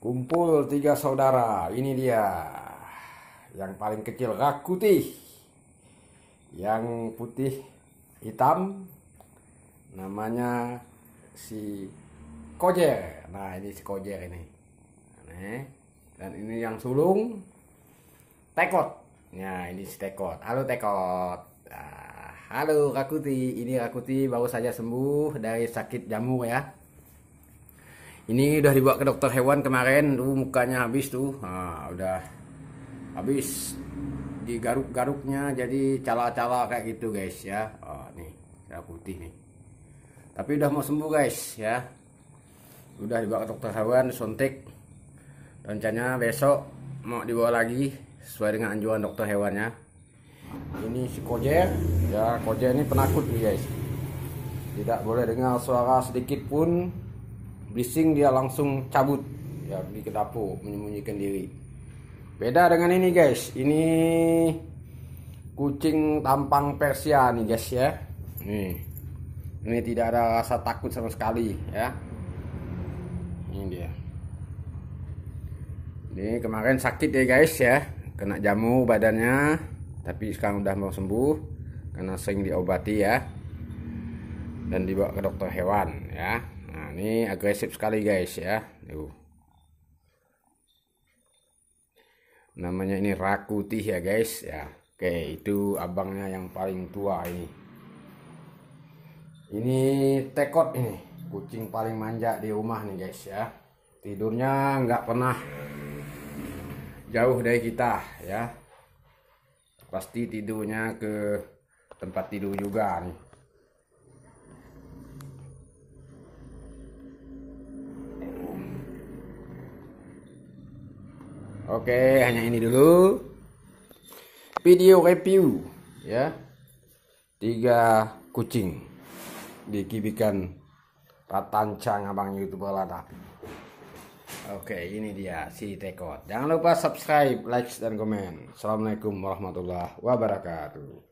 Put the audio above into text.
Kumpul tiga saudara, ini dia. Yang paling kecil Rakuti. Yang putih hitam namanya si Kojer. Nah, ini si Kojer ini. Dan ini yang sulung Tekot. Nah, ini si Tekot. Halo Tekot. Nah, halo Rakuti. Ini Rakuti baru saja sembuh dari sakit jamu ya ini udah dibawa ke dokter hewan kemarin tuh mukanya habis tuh nah, udah habis digaruk-garuknya jadi cala-cala kayak gitu guys ya oh, nih ya putih nih tapi udah mau sembuh guys ya udah dibawa ke dokter hewan suntik rencananya besok mau dibawa lagi sesuai dengan anjuran dokter hewannya ini si kojer ya kojer ini penakut nih guys tidak boleh dengar suara sedikit pun bising dia langsung cabut ya di ke menyembunyikan diri beda dengan ini guys ini kucing tampang Persia nih guys ya nih ini tidak ada rasa takut sama sekali ya ini dia ini kemarin sakit ya guys ya kena jamu badannya tapi sekarang udah mau sembuh karena sering diobati ya dan dibawa ke dokter hewan ya ini agresif sekali guys ya tuh namanya ini rakuti ya guys ya oke itu abangnya yang paling tua ini ini tekot ini kucing paling manja di rumah nih guys ya tidurnya nggak pernah jauh dari kita ya pasti tidurnya ke tempat tidur juga nih Oke, hanya ini dulu. Video review ya. Tiga kucing dikibikan patancang abang youtuber lada. Oke, ini dia si Tekot. Jangan lupa subscribe, like, dan komen. Assalamualaikum warahmatullahi wabarakatuh.